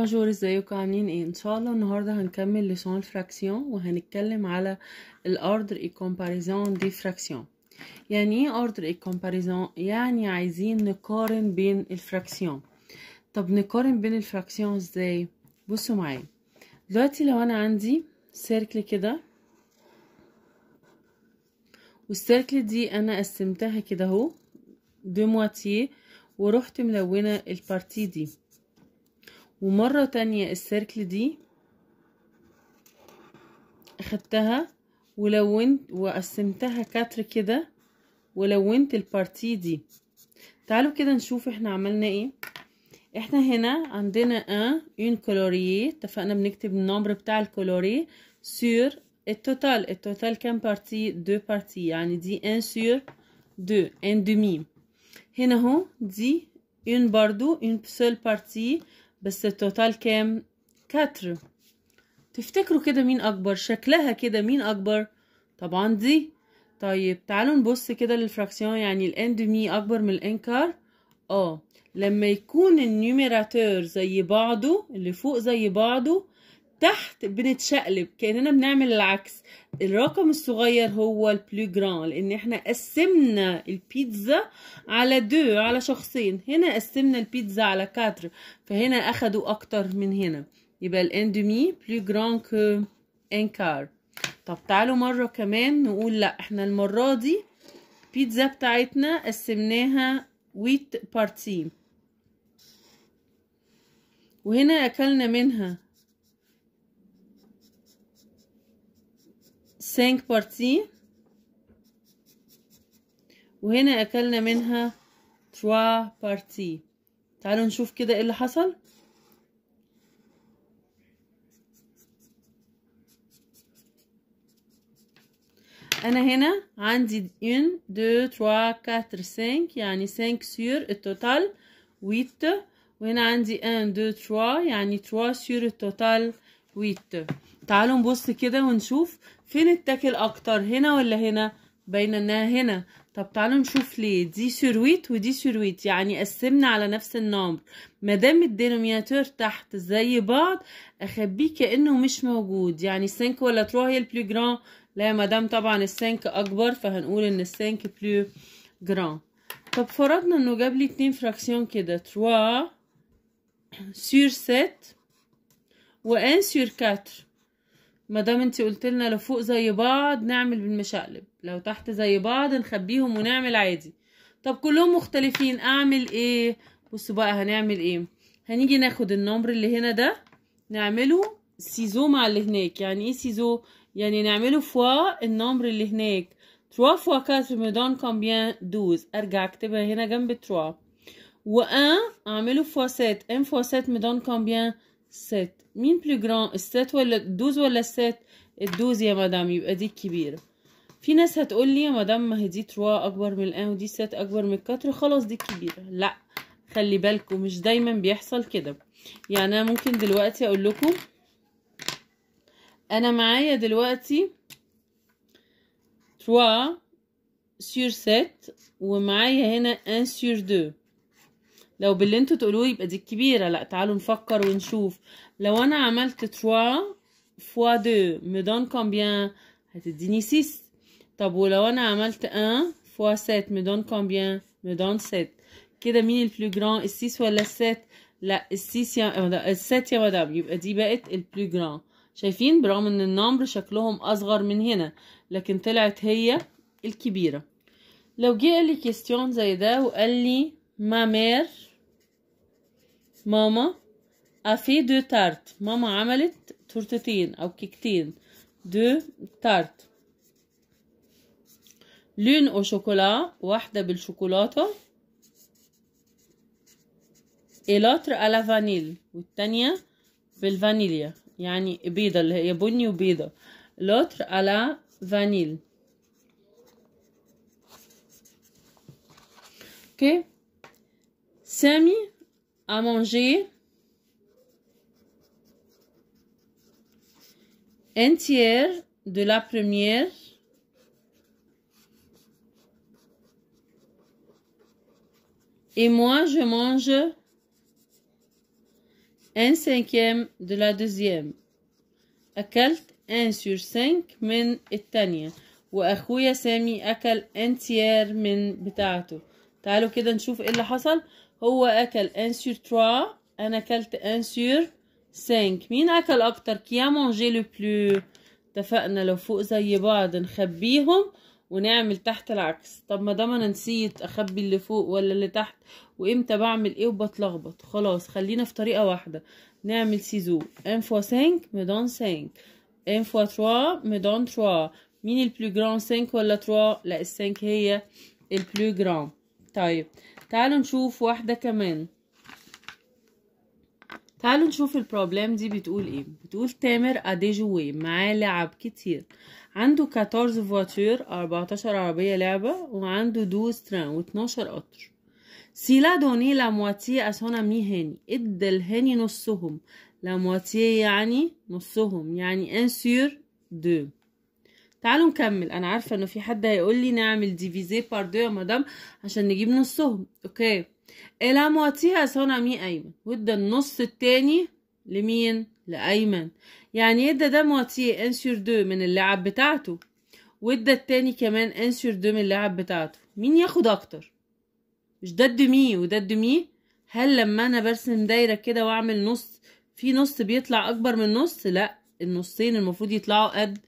بونجور ازيكم عاملين ايه ان شاء الله النهارده هنكمل لسان الفراكسيون وهنتكلم على الاردر اي كومباريزون دي فراكسيون يعني ايه اردر اي كومباريزون يعني عايزين نقارن بين الفراكسيون طب نقارن بين الفراكسيون ازاي بصوا معايا دلوقتي لو انا عندي سيركل كده والسيركل دي انا قسمتها كده اهو دو مواتيه ورحت ملونه البارتي دي ومرة تانية السيركل دي خدتها ولونت وقسمتها كتر كده ولونت البارتي دي تعالوا كده نشوف احنا عملنا ايه احنا هنا عندنا ان اون كولوريه اتفقنا بنكتب النمبر بتاع الكولوريه سور التوتال التوتال كام بارتي دو بارتي يعني دي ان سور دو ان دمي هنا اهو دي اون برضو اون سول بارتي بس التوتال كام كاتر تفتكروا كده مين اكبر شكلها كده مين اكبر طبعا دي طيب تعالوا نبص كده للفراكسيون يعني مي اكبر من الانكار اه لما يكون النيوميراتور زي بعضه اللي فوق زي بعضه تحت بنتشقلب كاننا بنعمل العكس الرقم الصغير هو البلو جران لان احنا قسمنا البيتزا على دو على شخصين هنا قسمنا البيتزا على كاتر فهنا اخدوا اكتر من هنا يبقى الاندومي بلو جران ان انكار طب تعالوا مره كمان نقول لا احنا المره دي البيتزا بتاعتنا قسمناها ويت بارتي وهنا اكلنا منها سانك بارتي وهنا اكلنا منها تروا بارتي تعالوا نشوف كده ايه اللي حصل انا هنا عندي 1 2 3 4 5 يعني 5 سور التوتال 8 وهنا عندي 1 2 3 يعني 3 سور التوتال ويت تعالوا نبص كده ونشوف فين التاكل اكتر هنا ولا هنا باينه انها هنا طب تعالوا نشوف ليه دي سيرويت ودي سيرويت يعني قسمنا على نفس النمبر دام الدينوميناتور تحت زي بعض اخبيه كانه مش موجود يعني سينك ولا ترو هي البلو جران لا ما دام طبعا السينك اكبر فهنقول ان السينك بلو جران طب فرضنا انه جاب لي اتنين فراكسيون كده تروا سور 7 وان سور كاتر ما دام انت قلت لنا لو فوق زي بعض نعمل بالمشقلب لو تحت زي بعض نخبيهم ونعمل عادي طب كلهم مختلفين اعمل ايه بصوا بقى هنعمل ايه هنيجي ناخد النمر اللي هنا ده نعمله سيزو مع اللي هناك يعني ايه سيزو يعني نعمله فوا النمر اللي هناك تروا فوا كاتر ميدون كومبيان دوز ارجع اكتبها هنا جنب تروا و ان اعمله فوا سات ان فوا سات ميدون كومبيان ست مين بلو جران الست ولا الدوز ولا الست الدوز يا مدام يبقى دي الكبيرة في ناس هتقول لي يا مدام ما هي دي تروا اكبر من الان ودي ست اكبر من كتر خلاص دي الكبيرة لا خلي بالكم مش دايما بيحصل كده يعني انا ممكن دلوقتي اقول لكم انا معايا دلوقتي تروا سور ست ومعايا هنا ان سور دو لو باللي انتوا تقولوه يبقى دي كبيره لا تعالوا نفكر ونشوف لو انا عملت 3 فوا 2 me donne combien هتديني 6 طب ولو انا عملت 1 فوا 7 me donne combien me donne 7 كده مين البلو جران ال 6 ولا ال 7 لا ال 6 يا آه، ال 7 يا مدام يبقى دي بقت البلو جران شايفين برغم ان النمبر شكلهم اصغر من هنا لكن طلعت هي الكبيرة لو جه لي كيستيون زي ده وقال لي ما مير ماما أفي دو تارت ماما عملت تورتتين أو كيكتين دو تارت لون أو شوكولا واحدة بالشوكولاتة الاتر على فانيل والتانية بالفانيليا يعني بيضة اللي هي بني وبيضة لاتر على فانيل اوكي سامي à manger un tiers de la première et moi je mange un cinquième de la deuxième. أكلت un sur cinq من الثانية وأخويا سامي أكل un tiers min بتاعته تعالوا كده نشوف ايه اللي حصل هو اكل انسور تروا انا اكلت انسور سانك مين اكل اكتر كيا مونجي لو بلو اتفقنا لو فوق زي بعض نخبيهم ونعمل تحت العكس طب ما دام انا نسيت اخبي اللي فوق ولا اللي تحت وامتى بعمل ايه وبتلخبط خلاص خلينا في طريقه واحده نعمل سيزو ان فوا سانك ميدون سانك ان فوا تروا ميدون تروا مين البلو جران سانك ولا تروا لا السانك هي البلو جران طيب تعالوا نشوف واحدة كمان تعالوا نشوف البروبلم دي بتقول ايه بتقول تامر اديجوي معاه لعب كتير عنده 14 فواتير 14 عربية لعبة وعنده دو ستران و12 قطر سيلا دوني لا مواتيه اسونا مي هاني ادى الهاني نصهم لا يعني نصهم يعني ان سور دو تعالوا نكمل انا عارفه انه في حد هيقول لي نعمل ديفيزي باردو يا مدام عشان نجيب نصهم اوكي الى مواتيها مي ايمن وادى النص التاني لمين لايمن يعني ادى ده مواتيه سور دو من اللعب بتاعته وادى التاني كمان ان سور دو من اللعب بتاعته مين ياخد اكتر مش ده الدمي وده الدمي هل لما انا برسم دايره كده واعمل نص في نص بيطلع اكبر من نص لا النصين المفروض يطلعوا قد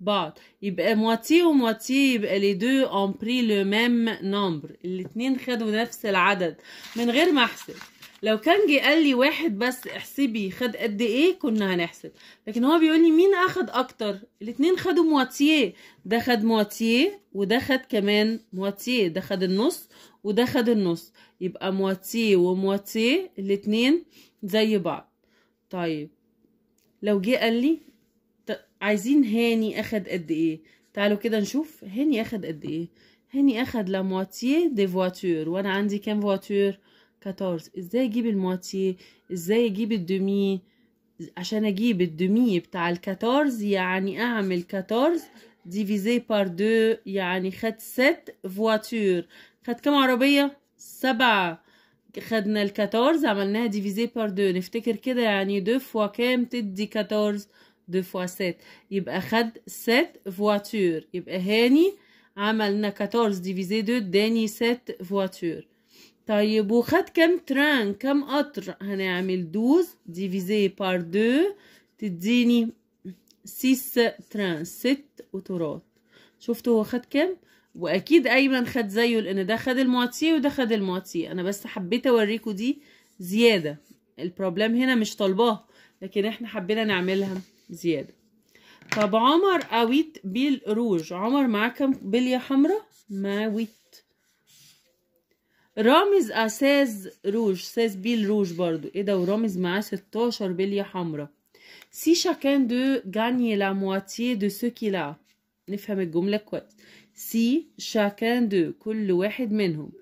بعض يبقى مواتي ومواتي يبقى لي دو اون بري لو ميم نمبر الاتنين خدوا نفس العدد من غير ما احسب لو كان جه قال لي واحد بس احسبي خد قد ايه كنا هنحسب لكن هو بيقول لي مين اخد اكتر الاتنين خدوا مواتي ده خد مواتي وده خد كمان مواتي ده خد النص وده خد النص يبقى مواتي ومواتي الاتنين زي بعض طيب لو جه قال لي عايزين هاني اخد قد ايه تعالوا كده نشوف هاني اخد قد ايه هاني اخد لا مواتيه دي فواتور وانا عندي كام فواتور 14 ازاي اجيب المواتيه ازاي اجيب الدمي عشان اجيب الدمي بتاع الكاتورز يعني اعمل كاتورز ديفيزي بار دو يعني خد ست فواتور خد كام عربية سبعة خدنا الكاتورز عملناها ديفيزي بار دو نفتكر كده يعني دو فوا كام تدي كاتورز دو فوا سات يبقى خد سات فواتور يبقى هاني عملنا 14 ديفيزي دو اداني سات فواتور طيب وخد كام تران كام قطر هنعمل 12 ديفيزي بار دو تديني 6 تران 6 قطرات شفتوا هو خد كام واكيد ايمن خد زيه لان ده خد المواتيه وده خد المواتيه انا بس حبيت اوريكم دي زياده البروبلم هنا مش طالباه لكن احنا حبينا نعملها زيادة طب عمر اويت بيل روج عمر معاه كام بلية حمراء ماويت رامز اساز روج ساز بيل روج برضو ايه ده ورامز معاه 16 بلية حمراء سي شاكان دو غاني لا مواتي دو سو كي لا نفهم الجملة كويس سي شاكان دو كل واحد منهم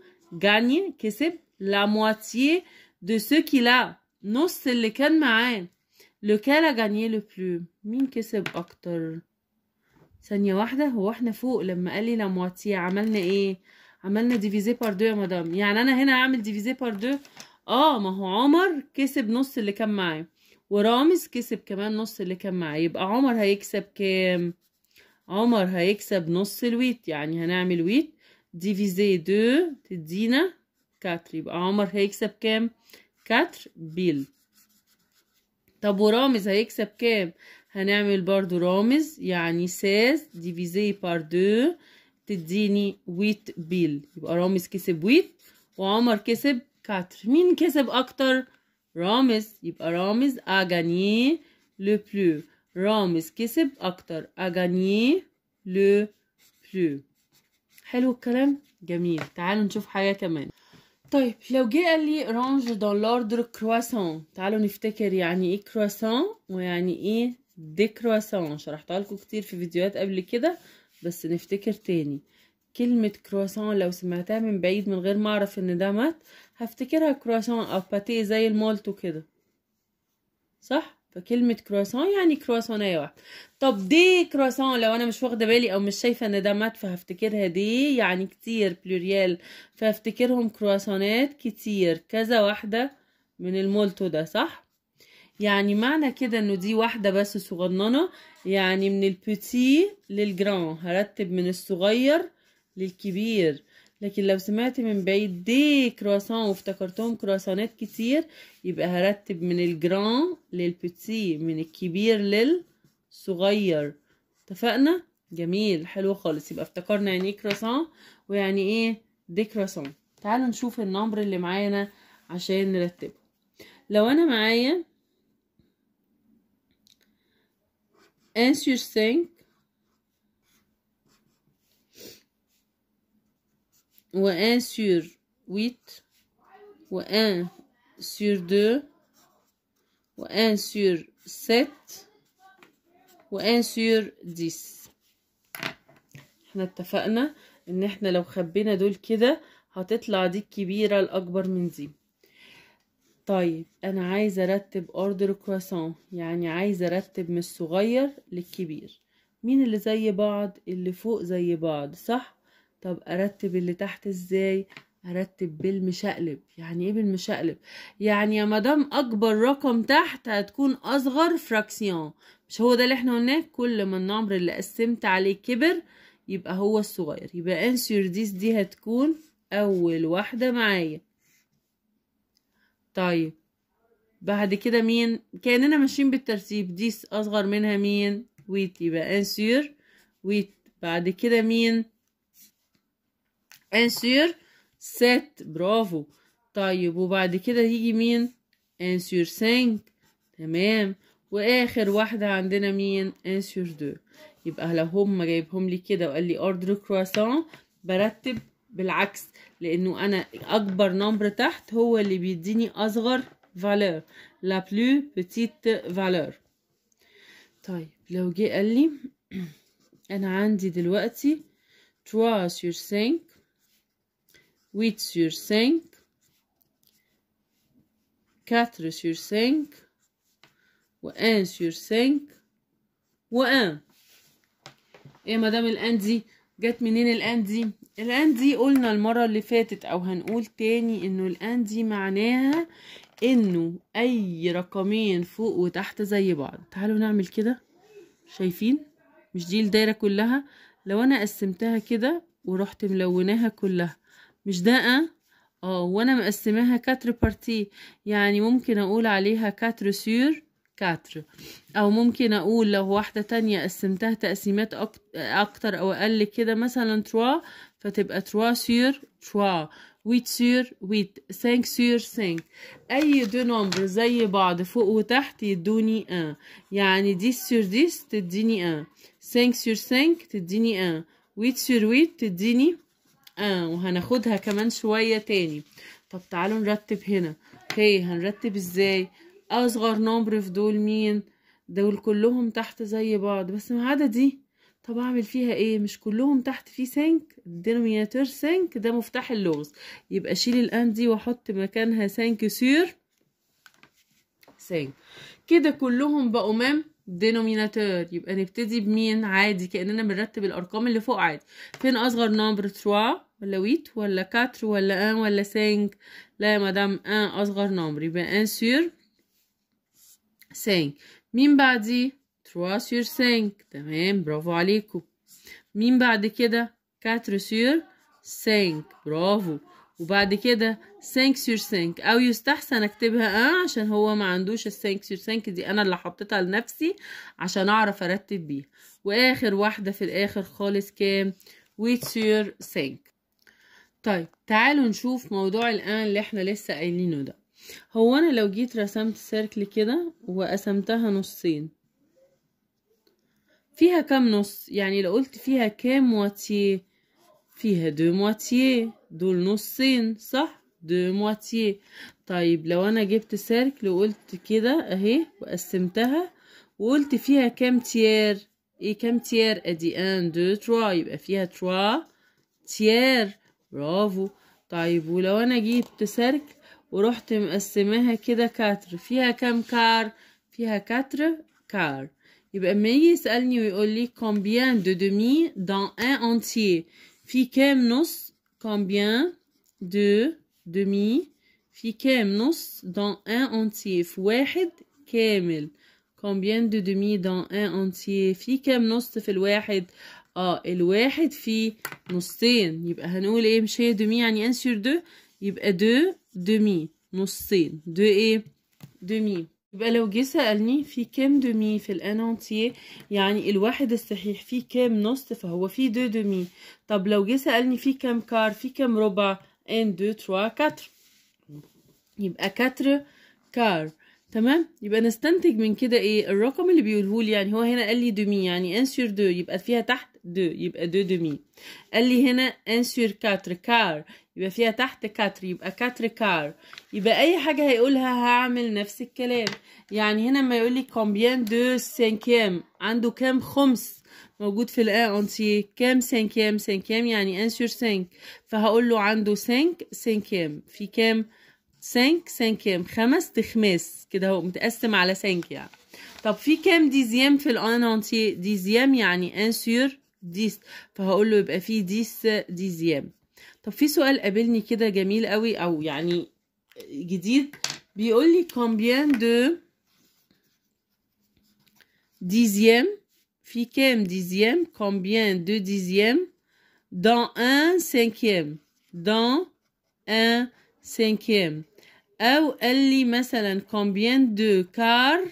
غاني كسب لا مواتي دو سو كي لا نص اللي كان معاه لوكال جانيه لو بلو مين كسب اكتر ثانيه واحده هو احنا فوق لما قال لي مواتي عملنا ايه عملنا ديفيزي بار دو يا مدام يعني انا هنا هعمل ديفيزي بار دو اه ما هو عمر كسب نص اللي كان معاه ورامز كسب كمان نص اللي كان معاه يبقى عمر هيكسب كام عمر هيكسب نص الويت يعني هنعمل ويت ديفيزي دو تدينا كاتر يبقى عمر هيكسب كام كاتر بيل طب ورامز هيكسب كام هنعمل برضو رامز يعني ساز ديفيزي بار دو تديني ويت بيل يبقى رامز كسب ويت وعمر كسب كاتر مين كسب اكتر رامز يبقى رامز اغاني لو بلو رامز كسب اكتر اغاني لو بلو حلو الكلام جميل تعالوا نشوف حاجه كمان طيب لو جه قال لي رانج دون لوردر كرواسون تعالوا نفتكر يعني ايه كرواسون ويعني ايه دي كرواسون شرحتها لكم كتير في فيديوهات قبل كده بس نفتكر تاني كلمة كرواسون لو سمعتها من بعيد من غير ما اعرف ان ده مات هفتكرها كرواسون او باتيه زي المولتو كده صح فكلمة كرواسون يعني كرواسون واحدة أيوة. طب دي كرواسون لو أنا مش واخدة بالي أو مش شايفة إن ده مات فهفتكرها دي يعني كتير بلوريال فهفتكرهم كرواسونات كتير كذا واحدة من المولتو ده صح؟ يعني معنى كده إنه دي واحدة بس صغننة يعني من البوتي للجران هرتب من الصغير للكبير لكن لو سمعت من بعيد دي كرواسون وافتكرتهم كرواسونات كتير يبقى هرتب من الجران للبيتسي من الكبير للصغير اتفقنا جميل حلو خالص يبقى افتكرنا يعني ايه كرواسون ويعني ايه دي كرواسون تعالوا نشوف النمبر اللي معانا عشان نرتبه لو انا معايا answer 5 و 1 sur 8 و 1 sur 2 و 1 sur 7 و 1 sur 10 احنا اتفقنا ان احنا لو خبينا دول كده هتطلع دي الكبيرة الاكبر من دي طيب انا عايزة ارتب اوردر كواسون يعني عايزة ارتب من الصغير للكبير مين اللي زي بعض اللي فوق زي بعض صح طب ارتب اللي تحت ازاي ارتب بالمشقلب يعني ايه بالمشقلب يعني يا مدام اكبر رقم تحت هتكون اصغر فراكسيون مش هو ده اللي احنا قلناه كل ما النمر اللي قسمت عليه كبر يبقى هو الصغير يبقى انسيور ديس دي هتكون اول واحده معايا طيب بعد كده مين كاننا ماشيين بالترتيب ديس اصغر منها مين ويت يبقى انسيور ويت بعد كده مين انسير سيت برافو طيب وبعد كده يجي مين انسير سينك تمام واخر واحدة عندنا مين انسير دو يبقى لو هم جايبهم لي كده وقال لي اوردر كرواسون برتب بالعكس لانه انا اكبر نمبر تحت هو اللي بيديني اصغر فالور لا بلو بتيت فالور طيب لو جه قال لي انا عندي دلوقتي 3 sur 5 8 sur 5, 4 sur 5 و1 sur 5 و1 ايه مدام الان دي جت منين الان دي الان دي قلنا المره اللي فاتت او هنقول تاني انه الان دي معناها انه اي رقمين فوق وتحت زي بعض تعالوا نعمل كده شايفين مش دي الدايره كلها لو انا قسمتها كده ورحت ملوناها كلها مش ده أه؟ اه وانا مقسماها كاتر بارتي يعني ممكن اقول عليها كاتر سير كاتر او ممكن اقول لو واحدة تانية قسمتها تقسيمات اكتر او اقل كده مثلا تروا فتبقى تروا سير تروا ويت سير ويت سانك سير سانك اي دو نمبر زي بعض فوق وتحت يدوني ان يعني ديس سير ديس تديني ان سانك سير سانك تديني ان ويت سير ويت تديني اه وهناخدها كمان شوية تاني طب تعالوا نرتب هنا اوكي هنرتب ازاي اصغر نمبر في دول مين دول كلهم تحت زي بعض بس ما عدا دي طب اعمل فيها ايه مش كلهم تحت في سنك الدينوميناتور سنك ده مفتاح اللغز يبقى شيل الان دي واحط مكانها سنك سير سنك كده كلهم بقوا مام denominator يبقى نبتدي بمين عادي كأننا بنرتب الأرقام اللي فوق عادي فين أصغر نمبر 3 ولا 8 ولا 4 ولا 1 ولا 5 لا يا مدام 1 أصغر نمبر يبقى 1 سور 5 مين بعدي 3 سور 5 تمام برافو عليكم مين بعد كده 4 سور 5 برافو وبعد كده سانك سور سانك او يستحسن اكتبها اه عشان هو ما عندوش السانك سور سانك دي انا اللي حطيتها لنفسي عشان اعرف ارتب بيها واخر واحده في الاخر خالص كام ويت سور سانك طيب تعالوا نشوف موضوع الان اللي احنا لسه قايلينه ده هو انا لو جيت رسمت سيركل كده وقسمتها نصين فيها كام نص يعني لو قلت فيها كام واتيه فيها دو مواتيه دول نصين صح دو مواتيه طيب لو انا جبت سيركل وقلت كده اهي وقسمتها وقلت فيها كام تيار ايه كام تيار ادي ان دو تروا يبقى فيها تروا تيار برافو طيب ولو انا جبت سيركل ورحت مقسماها كده كاتر فيها كام كار فيها كاتر كار يبقى ما يجي يسألني ويقول لي كومبيان دو دومي dans ان entier في كام نص combien de demi في كام نص dans ان entier في واحد كامل combien دو demi dans ان entier في كام نص في الواحد اه الواحد في نصين يبقى هنقول ايه مش هي دمي يعني ان سور دو يبقى دو دمي نصين دو ايه دمي يبقى لو جه سألني في كام دومي في الانونتيه يعني الواحد الصحيح فيه كام نص فهو فيه دو دومي طب لو جه سألني في كام كار في كام ربع ان دو تروا كاتر يبقى كاتر كار تمام يبقى نستنتج من كده ايه الرقم اللي بيقوله لي يعني هو هنا قال لي دومي يعني ان سور دو يبقى فيها تحت دو يبقى دو دمي قال لي هنا ان سور 4 كار يبقى فيها تحت 4 يبقى 4 كار يبقى اي حاجه هيقولها هعمل نفس الكلام يعني هنا ما يقول لي كومبيان دو سانكيام عنده كام خمس موجود في الان اونتي كام سانكيام سانكيام يعني ان سور 5 فهقول له عنده 5 سانكيام في كام سانك سانكيام خمس تخماس كده هو متقسم على سانك يعني طب في كام ديزيام في الان اونتي ديزيام يعني ان سور ديس فهقول له يبقى في ديس ديزيام طب في سؤال قابلني كده جميل قوي او يعني جديد بيقول لي كومبيان دو ديزيام في كام ديزيام كومبيان دو ديزيام دون ان سانكيام دون ان سانكيام أو قال لي مثلا كومبيان دو كار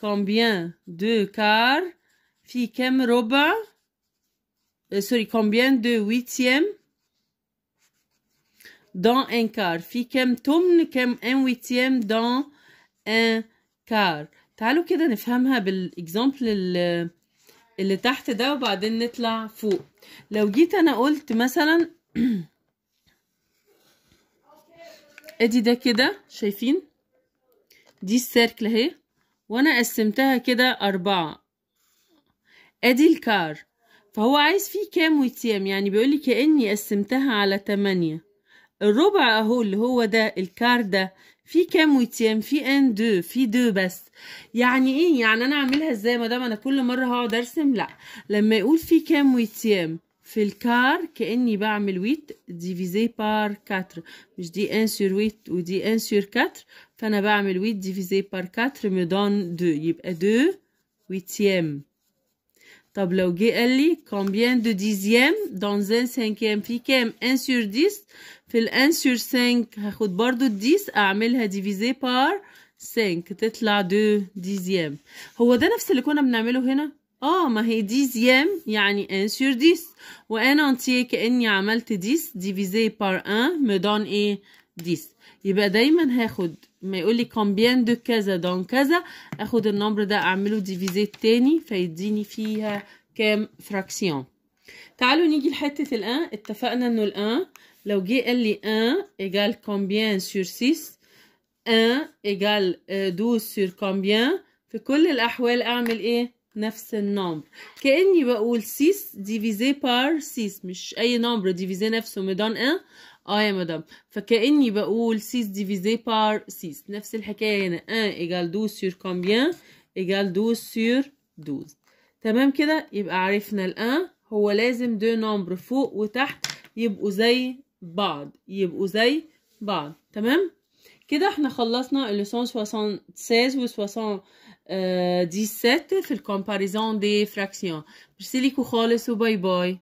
كومبيان دو كار في كام ربع euh, sorry, combien de huitièmes dans un quart في كم تمن كم ان ويتيام دون ان كار تعالوا كده نفهمها بالاكزامبل اللي تحت ده وبعدين نطلع فوق لو جيت انا قلت مثلا ادي ده كده شايفين دي السيركل اهي وانا قسمتها كده اربعة ادي الكار فهو عايز فيه كام وتيام يعني بيقولي كأني قسمتها على تمانية الربع اهو اللي هو ده الكار ده فيه كام وتيام فيه ان دو فيه دو بس يعني ايه يعني انا اعملها ازاي ما دام انا كل مره هقعد ارسم لا لما يقول فيه كام وتيام في الكار كاني بعمل ويت ديفيزي بار كاتر مش دي ان سور ويت ودي ان سور كاتر فانا بعمل ويت ديفيزي بار كاتر ميدان دو يبقى دو وتيام طب لو جه قال لي كومبيان دو ديزيام دون زين سانكيام في كام ان سور ديس في الان سور سانك هاخد برضو الديس اعملها ديفيزي بار سانك تطلع دو ديزيام هو ده نفس اللي كنا بنعمله هنا اه ما هي ديزيام يعني ان سور ديس وان انتيه كاني عملت ديس ديفيزي بار ان مدون ايه 10 يبقى دايما هاخد ما يقولي كومبيان دو كذا دون كذا اخد النمبر ده اعمله ديفيزيت تاني فيديني فيها كام فراكسيون تعالوا نيجي لحته الان اتفقنا انه الان لو جه قال لي ان ايجال كومبيان سور 6 ان ايجال 12 سور كومبيان في كل الاحوال اعمل ايه نفس النمبر كاني بقول 6 ديفيزي بار 6 مش اي نمبر ديفيزي نفسه مدون ان اه يا مدام فكأني بقول سيس ديفيزي بار سيس نفس الحكاية هنا ان ايجال دوز سور كومبيان ايجال دوز سور دوز تمام كده يبقى عرفنا الان هو لازم دو نمبر فوق وتحت يبقوا زي بعض يبقوا زي بعض تمام كده احنا خلصنا ال 76 و 77 في الكومباريزون دي فراكسيون ميرسي ليكو خالص وباي باي